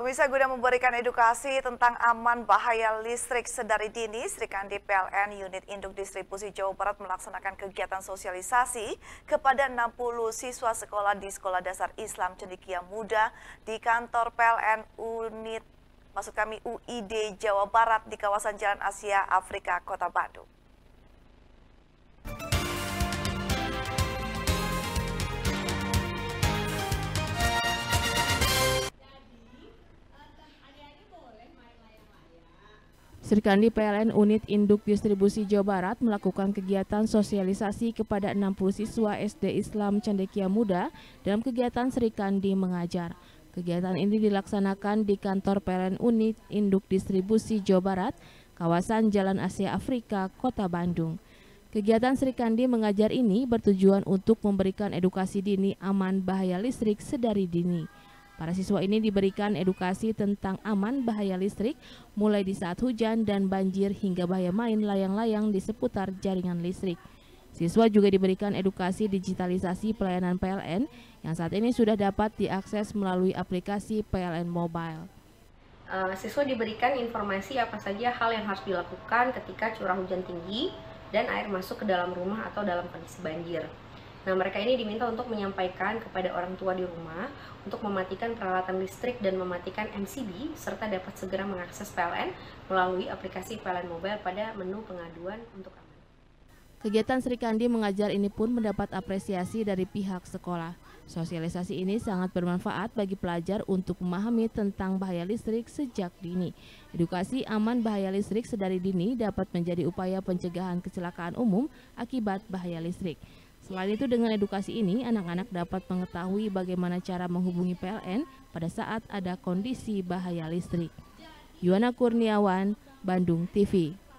Pemirsa guna memberikan edukasi tentang aman bahaya listrik sedari dini, Sri Kandi PLN Unit Induk Distribusi Jawa Barat melaksanakan kegiatan sosialisasi kepada 60 siswa sekolah di Sekolah Dasar Islam Cendikia Muda di kantor PLN Unit maksud kami UID Jawa Barat di kawasan Jalan Asia Afrika Kota Bandung. Sri Kandi PLN Unit Induk Distribusi Jawa Barat melakukan kegiatan sosialisasi kepada 60 siswa SD Islam Cendekia Muda dalam kegiatan Sri Kandi Mengajar. Kegiatan ini dilaksanakan di kantor PLN Unit Induk Distribusi Jawa Barat, kawasan Jalan Asia Afrika, Kota Bandung. Kegiatan Sri Kandi Mengajar ini bertujuan untuk memberikan edukasi dini aman bahaya listrik sedari dini. Para siswa ini diberikan edukasi tentang aman bahaya listrik, mulai di saat hujan dan banjir hingga bahaya main layang-layang di seputar jaringan listrik. Siswa juga diberikan edukasi digitalisasi pelayanan PLN yang saat ini sudah dapat diakses melalui aplikasi PLN Mobile. Eh, siswa diberikan informasi apa saja hal yang harus dilakukan ketika curah hujan tinggi dan air masuk ke dalam rumah atau dalam kondisi banjir. Nah, mereka ini diminta untuk menyampaikan kepada orang tua di rumah untuk mematikan peralatan listrik dan mematikan MCB serta dapat segera mengakses PLN melalui aplikasi PLN Mobile pada menu pengaduan untuk Kegiatan Sri Kandi mengajar ini pun mendapat apresiasi dari pihak sekolah. Sosialisasi ini sangat bermanfaat bagi pelajar untuk memahami tentang bahaya listrik sejak dini. Edukasi aman bahaya listrik sedari dini dapat menjadi upaya pencegahan kecelakaan umum akibat bahaya listrik. Selain itu dengan edukasi ini, anak-anak dapat mengetahui bagaimana cara menghubungi PLN pada saat ada kondisi bahaya listrik. Yuana Kurniawan, Bandung TV.